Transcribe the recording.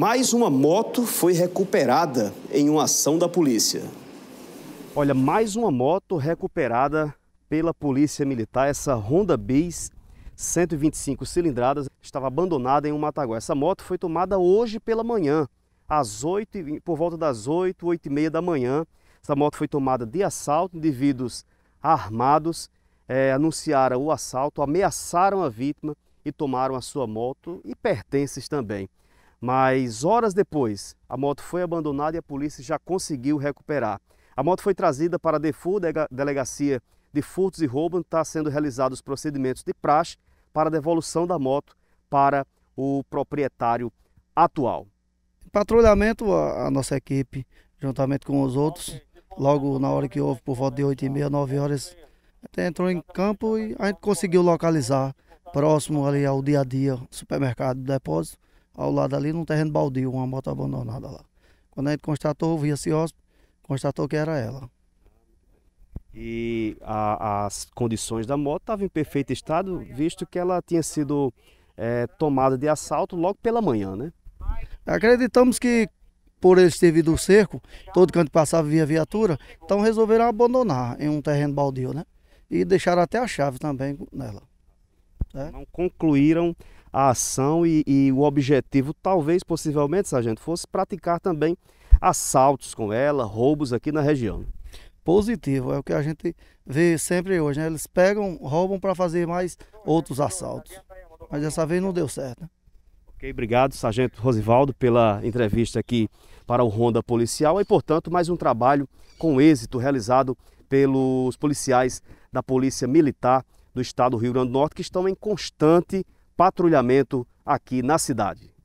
Mais uma moto foi recuperada em uma ação da polícia. Olha, mais uma moto recuperada pela Polícia Militar, essa Honda Bis 125 cilindradas, estava abandonada em um matagal. Essa moto foi tomada hoje pela manhã, às 8, por volta das 8, 8 e meia da manhã. Essa moto foi tomada de assalto, indivíduos armados é, anunciaram o assalto, ameaçaram a vítima e tomaram a sua moto e pertences também. Mas horas depois, a moto foi abandonada e a polícia já conseguiu recuperar. A moto foi trazida para a DEFUR, Delegacia de Furtos e Roubo, está sendo realizados os procedimentos de praxe para a devolução da moto para o proprietário atual. Patrulhamento, a, nossa equipe, juntamente com os outros, logo na hora que houve, por volta de 8 e meia, 9 horas, entrou em campo e a gente conseguiu localizar, próximo ali ao dia a dia, supermercado do depósito, ao lado ali, num terreno baldio, uma moto abandonada lá. Quando a gente constatou, via esse hóspede, constatou que era ela. E a, as condições da moto estavam em perfeito estado, visto que ela tinha sido é, tomada de assalto logo pela manhã, né? Acreditamos que por eles terem vindo o cerco, todo canto passava via viatura, então resolveram abandonar em um terreno baldio, né? E deixaram até a chave também nela. Né? Não concluíram a ação e, e o objetivo, talvez, possivelmente, sargento, fosse praticar também assaltos com ela, roubos aqui na região. Positivo, é o que a gente vê sempre hoje, né? Eles pegam, roubam para fazer mais outros assaltos. Mas dessa vez não deu certo. Né? Ok, obrigado, Sargento Rosivaldo, pela entrevista aqui para o Ronda Policial e, portanto, mais um trabalho com êxito realizado pelos policiais da Polícia Militar do Estado do Rio Grande do Norte que estão em constante patrulhamento aqui na cidade.